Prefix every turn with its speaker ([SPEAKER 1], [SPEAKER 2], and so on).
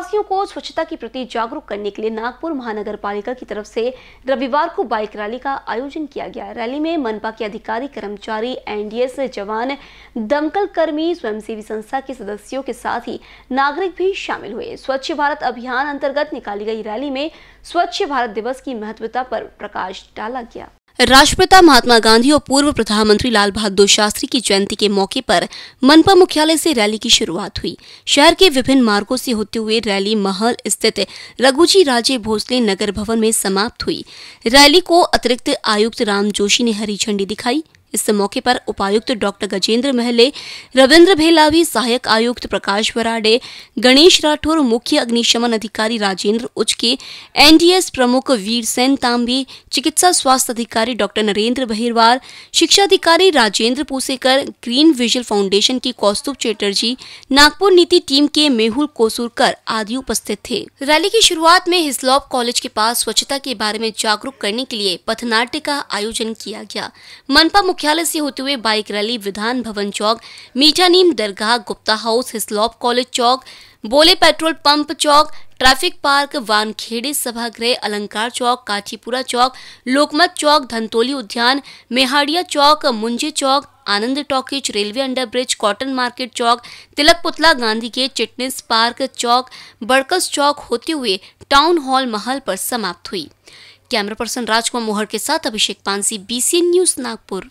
[SPEAKER 1] वासियों को स्वच्छता के प्रति जागरूक करने के लिए नागपुर महानगर पालिका की तरफ से रविवार को बाइक रैली का आयोजन किया गया रैली में मनपा के अधिकारी कर्मचारी एनडीएस जवान दमकल कर्मी स्वयंसेवी संस्था के सदस्यों के साथ ही नागरिक भी शामिल हुए स्वच्छ भारत अभियान अंतर्गत निकाली गई रैली में स्वच्छ भारत दिवस की महत्वता पर प्रकाश डाला गया राष्ट्रपिता महात्मा गांधी और पूर्व प्रधानमंत्री लाल बहादुर शास्त्री की जयंती के मौके पर मनपा मुख्यालय से रैली की शुरुआत हुई शहर के विभिन्न मार्गों से होते हुए रैली महल स्थित रघुजी राजे भोसले नगर भवन में समाप्त हुई रैली को अतिरिक्त आयुक्त राम जोशी ने हरी झंडी दिखाई इस मौके पर उपायुक्त डॉक्टर गजेंद्र महले रविन्द्र भेलावी सहायक आयुक्त प्रकाश बराडे गणेश राठौर मुख्य अग्निशमन अधिकारी राजेंद्र उचके एनडीएस प्रमुख वीर सेन तांबे चिकित्सा स्वास्थ्य अधिकारी डॉक्टर नरेंद्र बहिरवार शिक्षा अधिकारी Rajendra Pusekar green vigil foundation की कौस्तुभ चैटर्जी नागपुर नीति टीम के मेहुल कोसुरकर आदि उपस्थित थे रैली की शुरुआत में हिस्लॉप कॉलेज के पास स्वच्छता के बारे में जागरूक करने के लिए पथनाट्य का आयोजन किया गया मनपा मुख्यालय से होते हुए बाइक रैली विधान Bhavan Chowk Mitha Neem Dargah Gupta house Hislop college Chowk Bole petrol pump Chowk traffic park Wankhede Sabhagruh Alankar चौक काठीपुरा चौक लोकमत चौक धनतोली उद्यान Mehadia Chowk Munji Chowk Anand talkies railway underbridge cotton market Chowk Tilak Putla Gandhi gate Chitnis park Chowk Badkas Chowk होते हुए टाउन हॉल महल पर समाप्त हुई कैमरा पर्सन राजकुमार मोहर के साथ अभिषेक पानसी बीसी न्यूज नागपुर